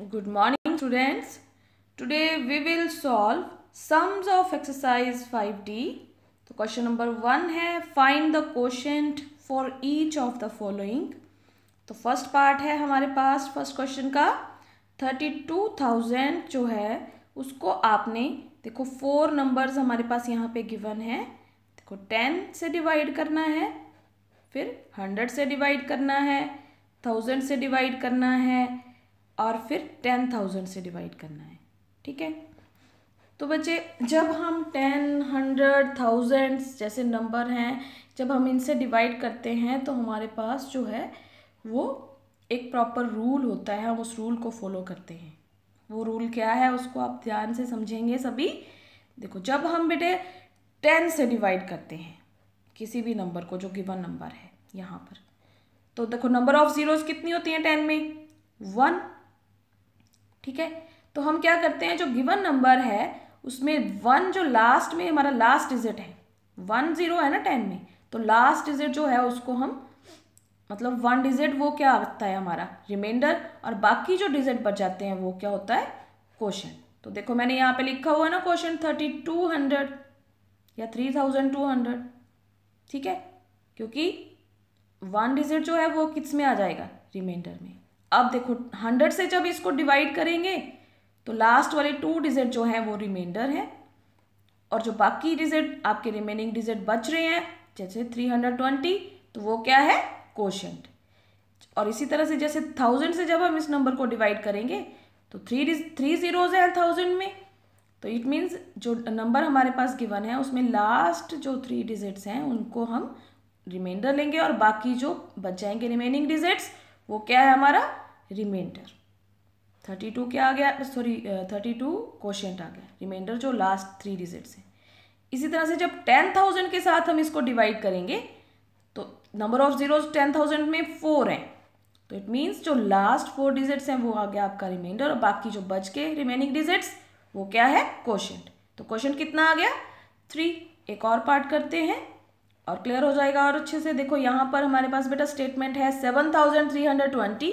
good morning students students we will solve sums of exercise five D तो question number one है find the question for each of the following तो first part है हमारे पास first question का thirty two thousand जो है उसको आपने देखो फोर नंबर्स हमारे पास यहाँ पे गिवन है देखो टेन से डिवाइड करना है फिर हंड्रेड से डिवाइड करना है थाउजेंड से डिवाइड करना है और फिर टेन थाउजेंड से डिवाइड करना है ठीक है तो बच्चे जब हम टेन हंड्रेड थाउजेंड जैसे नंबर हैं जब हम इनसे डिवाइड करते हैं तो हमारे पास जो है वो एक प्रॉपर रूल होता है हम उस रूल को फॉलो करते हैं वो रूल क्या है उसको आप ध्यान से समझेंगे सभी देखो जब हम बेटे टेन से डिवाइड करते हैं किसी भी नंबर को जो गिवन नंबर है यहाँ पर तो देखो नंबर ऑफ ज़ीरोज़ कितनी होती हैं टेन में वन ठीक है तो हम क्या करते हैं जो गिवन नंबर है उसमें वन जो लास्ट में हमारा लास्ट डिजिट है वन जीरो है ना टेन में तो लास्ट डिजिट जो है उसको हम मतलब वन डिजिट वो क्या होता है हमारा रिमाइंडर और बाकी जो डिजिट बच जाते हैं वो क्या होता है क्वेश्चन तो देखो मैंने यहाँ पे लिखा हुआ है ना क्वेश्चन थर्टी टू हंड्रेड या थ्री थाउजेंड टू हंड्रेड ठीक है क्योंकि वन डिजिट जो है वो किस में आ जाएगा रिमाइंडर में अब देखो हंड्रेड से जब इसको डिवाइड करेंगे तो लास्ट वाले टू डिजिट जो हैं वो रिमाइंडर है और जो बाकी डिजिट आपके रिमेनिंग डिजिट बच रहे हैं जैसे थ्री हंड्रेड ट्वेंटी तो वो क्या है क्वेश्चन और इसी तरह से जैसे थाउजेंड से जब हम इस नंबर को डिवाइड करेंगे तो थ्री थ्री जीरोज हैं थाउजेंड में तो इट मीन्स जो नंबर हमारे पास गिवन है उसमें लास्ट जो थ्री डिजिट्स हैं उनको हम रिमाइंडर लेंगे और बाकी जो बच जाएंगे रिमेनिंग डिजिट्स वो क्या है हमारा रिमाइंडर थर्टी टू क्या आ गया सॉरी थर्टी टू क्वेश्चन आ गया रिमाइंडर जो लास्ट थ्री डिजिट से इसी तरह से जब टेन थाउजेंड के साथ हम इसको डिवाइड करेंगे तो number of zeros ten thousand में फोर हैं तो इट मीन्स जो लास्ट फोर डिजिट्स हैं वो आ गया आपका रिमाइंडर और बाकी जो बच के रिमेनिंग डिजिट्स वो क्या है क्वेश्चन तो क्वेश्चन कितना आ गया थ्री एक और पार्ट करते हैं और क्लियर हो जाएगा और अच्छे से देखो यहाँ पर हमारे पास बेटा स्टेटमेंट है seven thousand three hundred twenty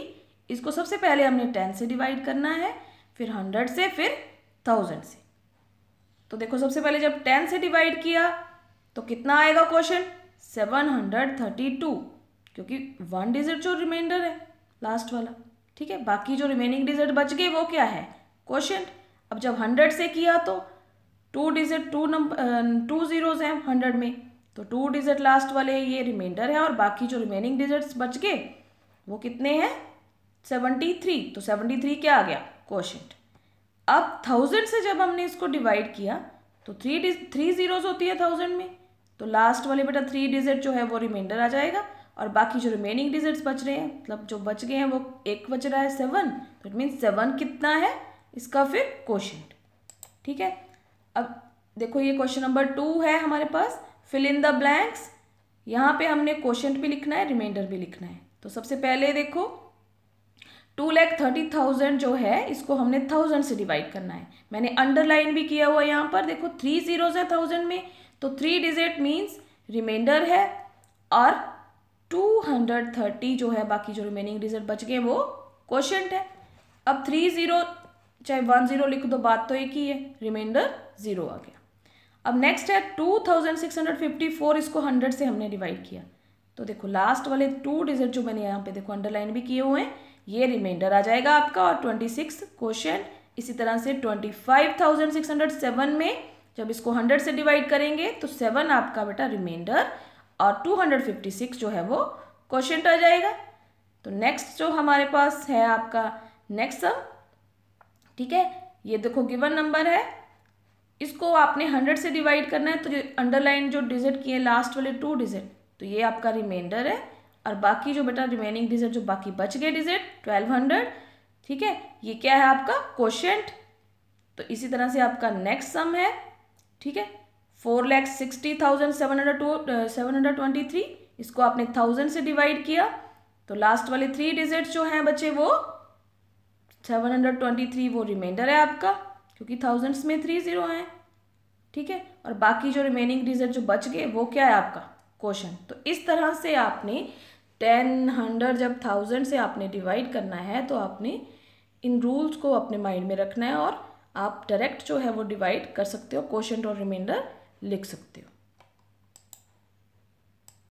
इसको सबसे पहले हमने टेन से डिवाइड करना है फिर हंड्रेड से फिर थाउजेंड से तो देखो सबसे पहले जब टेन से डिवाइड किया तो कितना आएगा question seven hundred thirty two क्योंकि वन डिजिट जो रिमाइंडर है लास्ट वाला ठीक है बाकी जो रिमेनिंग डिजिट बच गए वो क्या है क्वेश्चन अब जब हंड्रेड से किया तो two digit two number two zeros हैं हंड्रेड में तो टू डिजिट लास्ट वाले ये रिमाइंडर है और बाकी जो रिमेनिंग डिजिट्स बच गए वो कितने हैं सेवेंटी थ्री तो सेवेंटी थ्री क्या आ गया क्वेश्चन अब थाउजेंड से जब हमने इसको डिवाइड किया तो थ्री थ्री जीरोज होती है थाउजेंड में तो लास्ट वाले बेटा थ्री डिजिट जो है वो रिमाइंडर आ जाएगा और बाकी जो रिमेनिंग डिजिट्स बच रहे हैं मतलब जो बच गए हैं वो एक बच रहा है सेवन तो इट मीन सेवन कितना है इसका फिर क्वेश्चन ठीक है अब देखो ये क्वेश्चन नंबर टू है हमारे पास फिल इन द ब्लैंक्स यहाँ पे हमने क्वेश्चन भी लिखना है रिमाइंडर भी लिखना है तो सबसे पहले देखो टू लैख थर्टी थाउजेंड जो है इसको हमने थाउजेंड से डिवाइड करना है मैंने अंडरलाइन भी किया हुआ यहाँ पर देखो थ्री जीरोज है थाउजेंड में तो थ्री डिजिट मीन्स रिमाइंडर है और टू हंड्रेड थर्टी जो है बाकी जो रिमेनिंग डिजिट बच गए वो क्वेश्चन है अब थ्री जीरो चाहे वन जीरो लिख दो बात तो एक ही है रिमाइंडर जीरो आ गया अब नेक्स्ट है two thousand six hundred fifty four इसको हंड्रेड से हमने डिवाइड किया तो देखो लास्ट वाले टू डिजिट जो मैंने यहाँ पे देखो अंडरलाइन भी किए हुए हैं ये रिमाइंडर आ जाएगा आपका और ट्वेंटी सिक्स क्वेश्चन इसी तरह से twenty five thousand six hundred seven में जब इसको हंड्रेड से डिवाइड करेंगे तो सेवन आपका बेटा रिमाइंडर और टू हंड्रेड फिफ्टी सिक्स जो है वो क्वेश्चन आ जाएगा तो नेक्स्ट जो हमारे पास है आपका नेक्स्ट सम ठीक है ये देखो गिवन नंबर है इसको आपने हंड्रेड से डिवाइड करना है तो अंडरलाइन जो डिजिट किए लास्ट वाले टू डिजिट तो ये आपका रिमाइंडर है और बाकी जो बेटा रिमेनिंग डिजिट जो बाकी बच गए डिजिट ट्वेल्व हंड्रेड ठीक है ये क्या है आपका क्वेश्चन तो इसी तरह से आपका नेक्स्ट सम है ठीक है four lakhs sixty thousand seven hundred two seven hundred twenty three इसको आपने थाउजेंड से डिवाइड किया तो लास्ट वाले थ्री डिजिट जो हैं बच्चे वो सेवन हंड्रेड ट्वेंटी थ्री वो रिमाइंडर है आपका क्योंकि थाउजेंड्स में थ्री जीरो हैं ठीक है और बाकी जो रिमेनिंग डिजिट जो बच गए वो क्या है आपका क्वेश्चन तो इस तरह से आपने टेन हंड्रेड जब थाउजेंड से आपने डिवाइड करना है तो आपने इन रूल्स को अपने माइंड में रखना है और आप डायरेक्ट जो है वो डिवाइड कर सकते हो क्वेश्चन और रिमाइंडर लिख सकते हो